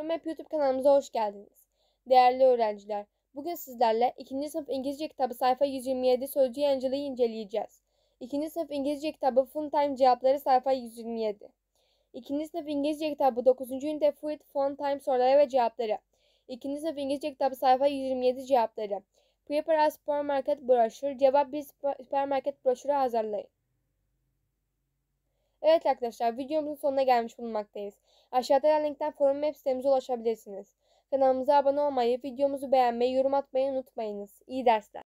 Roadmap YouTube kanalımıza hoş geldiniz. Değerli öğrenciler, bugün sizlerle 2. sınıf İngilizce kitabı sayfa 127 sözcü yancılığı inceleyeceğiz. 2. sınıf İngilizce kitabı Fun Time cevapları sayfa 127. 2. sınıf İngilizce kitabı 9. ünite Fruit Fun Time soruları ve cevapları. 2. sınıf İngilizce kitabı sayfa 127 cevapları. Prepare a supermarket broşür, cevap bir süpermarket broşürü hazırlayın. Evet arkadaşlar videomuzun sonuna gelmiş bulunmaktayız. Aşağıda yer linkten forum web sitemize ulaşabilirsiniz. Kanalımıza abone olmayı, videomuzu beğenmeyi, yorum atmayı unutmayınız. İyi dersler.